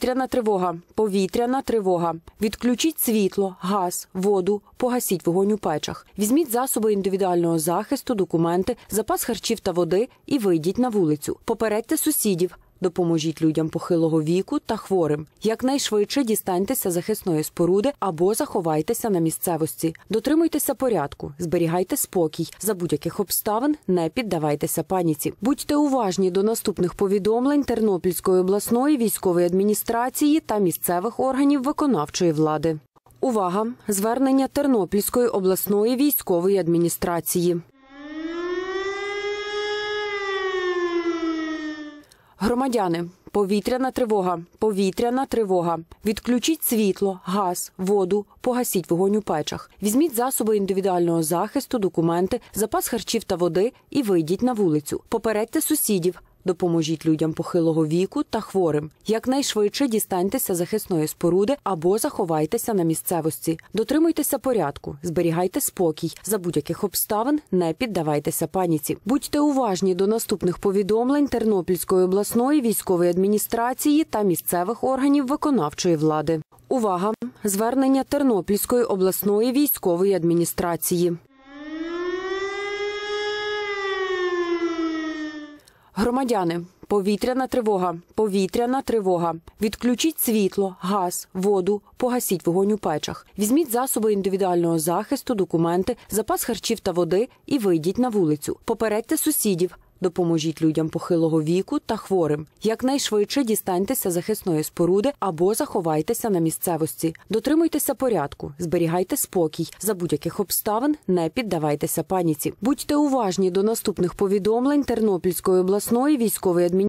Повітряна тривога, повітряна тривога. Відключіть світло, газ, воду, погасіть вогонь у печах. Візьміть засоби індивідуального захисту, документи, запас харчів та води і вийдіть на вулицю. Попередьте сусідів. Допоможіть людям похилого віку та хворим. Якнайшвидше дістаньтеся захисної споруди або заховайтеся на місцевості. Дотримуйтеся порядку, зберігайте спокій. За будь-яких обставин не піддавайтеся паніці. Будьте уважні до наступних повідомлень Тернопільської обласної військової адміністрації та місцевих органів виконавчої влади. Увага! Звернення Тернопільської обласної військової адміністрації. Громадяни, повітряна тривога, повітряна тривога. Відключіть світло, газ, воду, погасіть вогонь у печах. Візьміть засоби індивідуального захисту, документи, запас харчів та води і вийдіть на вулицю. Попередьте сусідів, Допоможіть людям похилого віку та хворим. Якнайшвидше дістаньтеся захисної споруди або заховайтеся на місцевості. Дотримуйтеся порядку, зберігайте спокій. За будь-яких обставин не піддавайтеся паніці. Будьте уважні до наступних повідомлень Тернопільської обласної військової адміністрації та місцевих органів виконавчої влади. Увага! Звернення Тернопільської обласної військової адміністрації. Громадяни, повітряна тривога, повітряна тривога. Відключіть світло, газ, воду, погасіть вогонь у печах. Візьміть засоби індивідуального захисту, документи, запас харчів та води і вийдіть на вулицю. Попередьте сусідів, Допоможіть людям похилого віку та хворим. Якнайшвидше дістаньтеся захисної споруди або заховайтеся на місцевості. Дотримуйтеся порядку, зберігайте спокій. За будь-яких обставин не піддавайтеся паніці. Будьте уважні до наступних повідомлень Тернопільської обласної військової адміністрації.